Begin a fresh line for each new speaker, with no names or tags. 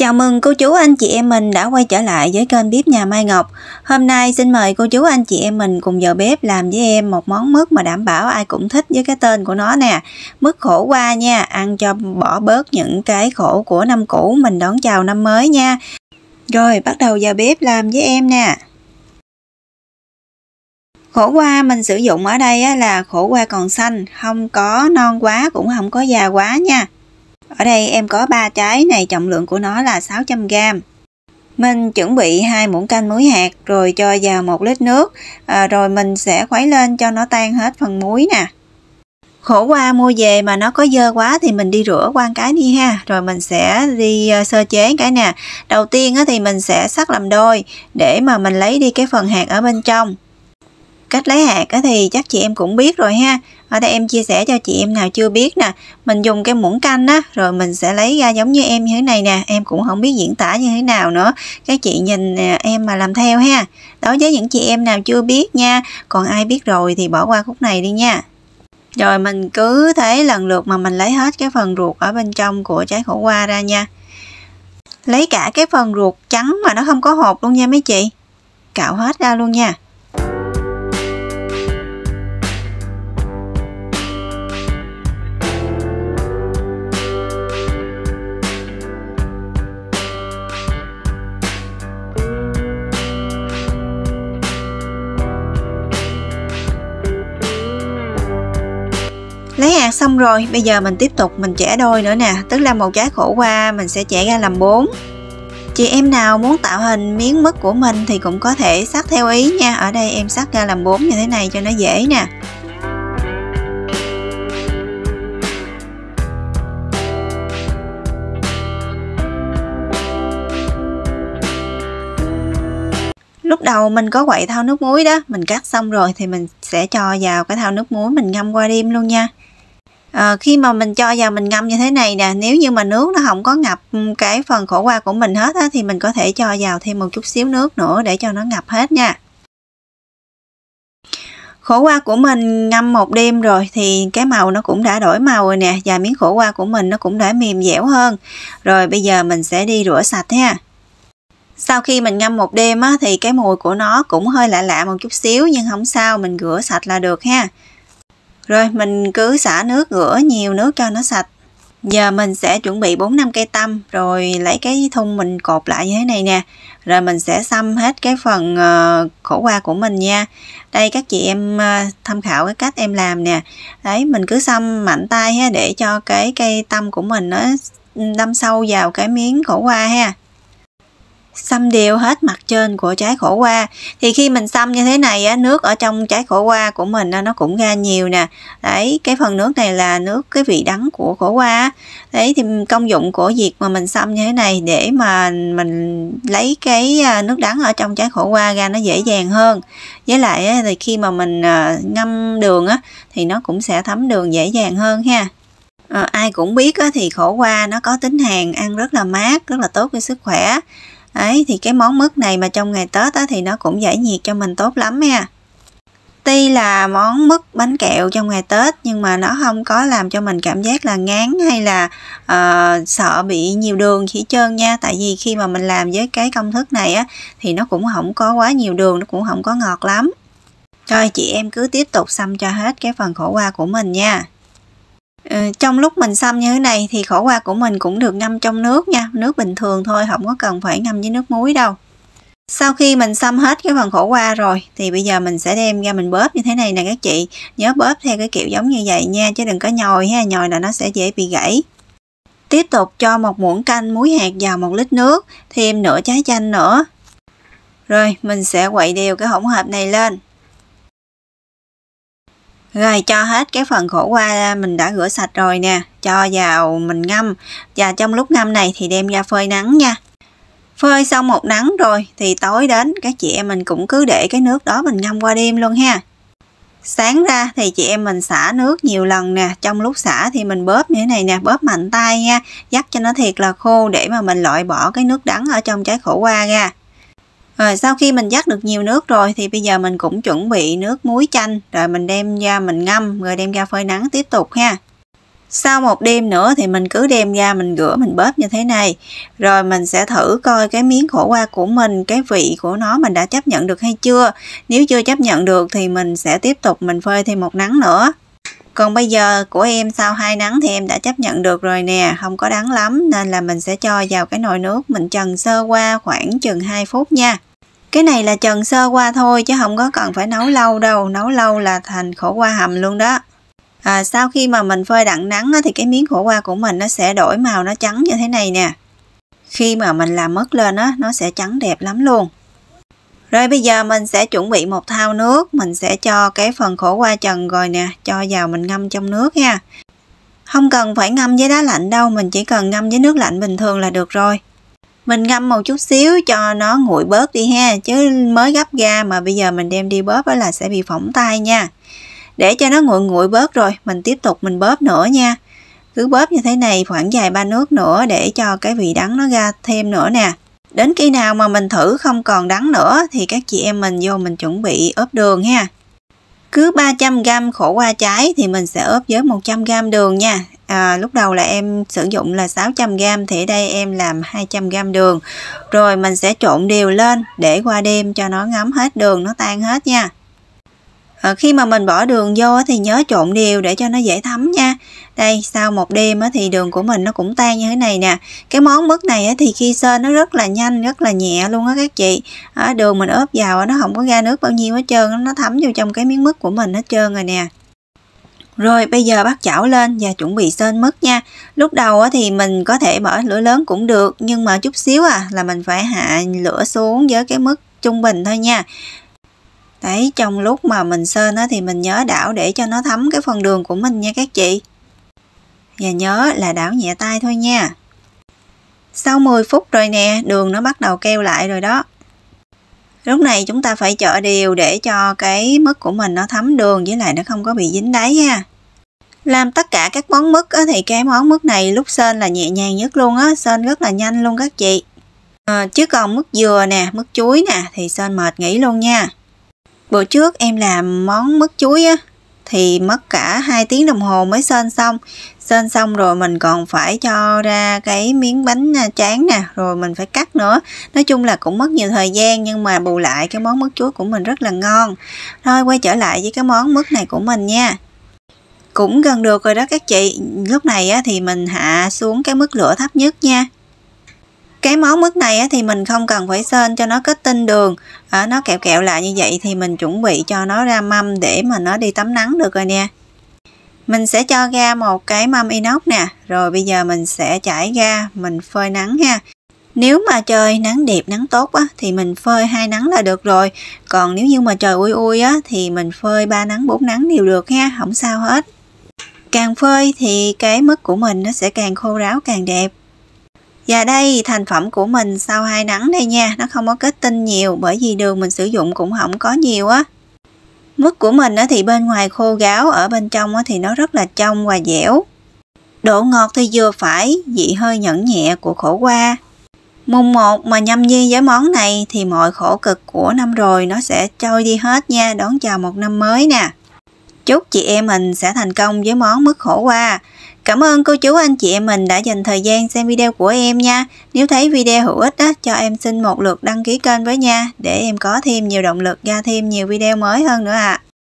Chào mừng cô chú anh chị em mình đã quay trở lại với kênh bếp nhà Mai Ngọc. Hôm nay xin mời cô chú anh chị em mình cùng vào bếp làm với em một món mứt mà đảm bảo ai cũng thích với cái tên của nó nè. Mứt khổ qua nha, ăn cho bỏ bớt những cái khổ của năm cũ mình đón chào năm mới nha. Rồi bắt đầu vào bếp làm với em nè. Khổ qua mình sử dụng ở đây là khổ qua còn xanh, không có non quá cũng không có già quá nha. Ở đây em có 3 trái này trọng lượng của nó là 600g. Mình chuẩn bị hai muỗng canh muối hạt rồi cho vào một lít nước à, rồi mình sẽ khuấy lên cho nó tan hết phần muối nè. Khổ qua mua về mà nó có dơ quá thì mình đi rửa qua cái đi ha Rồi mình sẽ đi ờ, sơ chế cái nè Đầu tiên thì mình sẽ sắc làm đôi để mà mình lấy đi cái phần hạt ở bên trong Cách lấy hạt thì chắc chị em cũng biết rồi ha ở đây em chia sẻ cho chị em nào chưa biết nè mình dùng cái muỗng canh á rồi mình sẽ lấy ra giống như em như thế này nè em cũng không biết diễn tả như thế nào nữa các chị nhìn em mà làm theo ha đối với những chị em nào chưa biết nha còn ai biết rồi thì bỏ qua khúc này đi nha rồi mình cứ thế lần lượt mà mình lấy hết cái phần ruột ở bên trong của trái khổ qua ra nha lấy cả cái phần ruột trắng mà nó không có hột luôn nha mấy chị cạo hết ra luôn nha lấy hạt xong rồi bây giờ mình tiếp tục mình chẻ đôi nữa nè tức là một trái khổ qua mình sẽ chẻ ra làm bốn chị em nào muốn tạo hình miếng mứt của mình thì cũng có thể sắc theo ý nha ở đây em sắc ra làm bốn như thế này cho nó dễ nè lúc đầu mình có quậy thau nước muối đó mình cắt xong rồi thì mình sẽ cho vào cái thau nước muối mình ngâm qua đêm luôn nha à, khi mà mình cho vào mình ngâm như thế này nè nếu như mà nước nó không có ngập ừ, cái phần khổ qua của mình hết á, thì mình có thể cho vào thêm một chút xíu nước nữa để cho nó ngập hết nha khổ qua của mình ngâm một đêm rồi thì cái màu nó cũng đã đổi màu rồi nè và miếng khổ qua của mình nó cũng đã mềm dẻo hơn rồi bây giờ mình sẽ đi rửa sạch ha sau khi mình ngâm một đêm á, thì cái mùi của nó cũng hơi lạ lạ một chút xíu nhưng không sao mình rửa sạch là được ha rồi mình cứ xả nước rửa nhiều nước cho nó sạch. Giờ mình sẽ chuẩn bị 4 năm cây tăm rồi lấy cái thun mình cột lại như thế này nè. Rồi mình sẽ xăm hết cái phần ờ, khổ qua của mình nha. Đây các chị em ờ, tham khảo cái cách em làm nè. Đấy mình cứ xăm mạnh tay để cho cái cây tăm của mình nó đâm sâu vào cái miếng khổ qua ha xăm đều hết mặt trên của trái khổ qua thì khi mình xăm như thế này á, nước ở trong trái khổ qua của mình nó cũng ra nhiều nè đấy cái phần nước này là nước cái vị đắng của khổ qua đấy thì công dụng của việc mà mình xăm như thế này để mà mình lấy cái à, nước đắng ở trong trái khổ qua ra nó dễ dàng hơn với lại á, thì khi mà mình à, ngâm đường á thì nó cũng sẽ thấm đường dễ dàng hơn ha à, ai cũng biết á, thì khổ qua nó có tính hàng ăn rất là mát rất là tốt cho sức khỏe ấy thì cái món mứt này mà trong ngày Tết á, thì nó cũng giải nhiệt cho mình tốt lắm nha tuy là món mứt bánh kẹo trong ngày Tết nhưng mà nó không có làm cho mình cảm giác là ngán hay là uh, sợ bị nhiều đường chỉ trơn nha tại vì khi mà mình làm với cái công thức này á thì nó cũng không có quá nhiều đường nó cũng không có ngọt lắm rồi chị em cứ tiếp tục xăm cho hết cái phần khổ qua của mình nha Ờ, trong lúc mình xăm như thế này thì khổ qua của mình cũng được ngâm trong nước nha nước bình thường thôi không có cần phải ngâm với nước muối đâu sau khi mình xăm hết cái phần khổ qua rồi thì bây giờ mình sẽ đem ra mình bóp như thế này nè các chị nhớ bóp theo cái kiểu giống như vậy nha chứ đừng có nhồi ha nhồi là nó sẽ dễ bị gãy tiếp tục cho một muỗng canh muối hạt vào một lít nước thêm nửa trái chanh nữa rồi mình sẽ quậy đều cái hỗn hợp này lên rồi cho hết cái phần khổ qua mình đã rửa sạch rồi nè Cho vào mình ngâm Và trong lúc ngâm này thì đem ra phơi nắng nha Phơi xong một nắng rồi thì tối đến các chị em mình cũng cứ để cái nước đó mình ngâm qua đêm luôn ha Sáng ra thì chị em mình xả nước nhiều lần nè Trong lúc xả thì mình bóp như thế này nè Bóp mạnh tay nha Dắt cho nó thiệt là khô để mà mình loại bỏ cái nước đắng ở trong trái khổ qua ra rồi sau khi mình dắt được nhiều nước rồi thì bây giờ mình cũng chuẩn bị nước muối chanh rồi mình đem ra mình ngâm rồi đem ra phơi nắng tiếp tục ha. Sau một đêm nữa thì mình cứ đem ra mình rửa mình bóp như thế này Rồi mình sẽ thử coi cái miếng khổ qua của mình, cái vị của nó mình đã chấp nhận được hay chưa Nếu chưa chấp nhận được thì mình sẽ tiếp tục mình phơi thêm một nắng nữa còn bây giờ của em sau hai nắng thì em đã chấp nhận được rồi nè, không có đắng lắm nên là mình sẽ cho vào cái nồi nước mình trần sơ qua khoảng chừng 2 phút nha cái này là trần sơ qua thôi chứ không có cần phải nấu lâu đâu nấu lâu là thành khổ qua hầm luôn đó à, sau khi mà mình phơi đặng nắng á, thì cái miếng khổ qua của mình nó sẽ đổi màu nó trắng như thế này nè khi mà mình làm mất lên á nó sẽ trắng đẹp lắm luôn rồi bây giờ mình sẽ chuẩn bị một thao nước mình sẽ cho cái phần khổ qua trần rồi nè cho vào mình ngâm trong nước ha không cần phải ngâm với đá lạnh đâu mình chỉ cần ngâm với nước lạnh bình thường là được rồi mình ngâm một chút xíu cho nó nguội bớt đi ha chứ mới gấp ra mà bây giờ mình đem đi bóp là sẽ bị phỏng tay nha để cho nó nguội nguội bớt rồi mình tiếp tục mình bóp nữa nha cứ bóp như thế này khoảng dài ba nước nữa để cho cái vị đắng nó ra thêm nữa nè đến khi nào mà mình thử không còn đắng nữa thì các chị em mình vô mình chuẩn bị ốp đường ha cứ 300g khổ qua trái thì mình sẽ ốp với 100g đường nha à, lúc đầu là em sử dụng là 600g thì ở đây em làm 200g đường rồi mình sẽ trộn đều lên để qua đêm cho nó ngấm hết đường nó tan hết nha à, khi mà mình bỏ đường vô thì nhớ trộn đều để cho nó dễ thấm nha đây sau một đêm thì đường của mình nó cũng tan như thế này nè cái món mứt này thì khi sên nó rất là nhanh rất là nhẹ luôn á các chị ờ, đường mình ướp vào nó không có ra nước bao nhiêu hết trơn nó thấm vô trong cái miếng mứt của mình hết trơn rồi nè rồi bây giờ bắt chảo lên và chuẩn bị sơn mứt nha. Lúc đầu thì mình có thể mở lửa lớn cũng được nhưng mà chút xíu à là mình phải hạ lửa xuống với cái mức trung bình thôi nha. Đấy trong lúc mà mình sơn thì mình nhớ đảo để cho nó thấm cái phần đường của mình nha các chị. Và nhớ là đảo nhẹ tay thôi nha. Sau 10 phút rồi nè, đường nó bắt đầu keo lại rồi đó. Lúc này chúng ta phải chở đều để cho cái mứt của mình nó thấm đường với lại nó không có bị dính đáy ha làm tất cả các món mứt á, thì cái món mứt này lúc sên là nhẹ nhàng nhất luôn á sên rất là nhanh luôn các chị à, chứ còn mứt dừa nè mứt chuối nè thì sên mệt nghỉ luôn nha bữa trước em làm món mứt chuối á thì mất cả 2 tiếng đồng hồ mới sên xong sên xong rồi mình còn phải cho ra cái miếng bánh à, tráng nè rồi mình phải cắt nữa nói chung là cũng mất nhiều thời gian nhưng mà bù lại cái món mứt chuối của mình rất là ngon thôi quay trở lại với cái món mứt này của mình nha cũng gần được rồi đó các chị lúc này á, thì mình hạ xuống cái mức lửa thấp nhất nha cái món mức này á, thì mình không cần phải sên cho nó kết tinh đường à, nó kẹo kẹo lại như vậy thì mình chuẩn bị cho nó ra mâm để mà nó đi tắm nắng được rồi nha. mình sẽ cho ra một cái mâm inox nè rồi bây giờ mình sẽ chải ra mình phơi nắng ha nếu mà trời nắng đẹp nắng tốt á, thì mình phơi hai nắng là được rồi còn nếu như mà trời ui ui á, thì mình phơi ba nắng bốn nắng đều được ha không sao hết Càng phơi thì cái mứt của mình nó sẽ càng khô ráo càng đẹp. Và đây thành phẩm của mình sau hai nắng đây nha, nó không có kết tinh nhiều bởi vì đường mình sử dụng cũng không có nhiều á. Mứt của mình thì bên ngoài khô gáo, ở bên trong thì nó rất là trong và dẻo. Độ ngọt thì vừa phải, vị hơi nhẫn nhẹ của khổ qua. Mùng 1 mà nhâm nhi với món này thì mọi khổ cực của năm rồi nó sẽ trôi đi hết nha, đón chào một năm mới nè. Chúc chị em mình sẽ thành công với món mứt khổ qua. Cảm ơn cô chú anh chị em mình đã dành thời gian xem video của em nha. Nếu thấy video hữu ích đó, cho em xin một lượt đăng ký kênh với nha để em có thêm nhiều động lực ra thêm nhiều video mới hơn nữa ạ. À.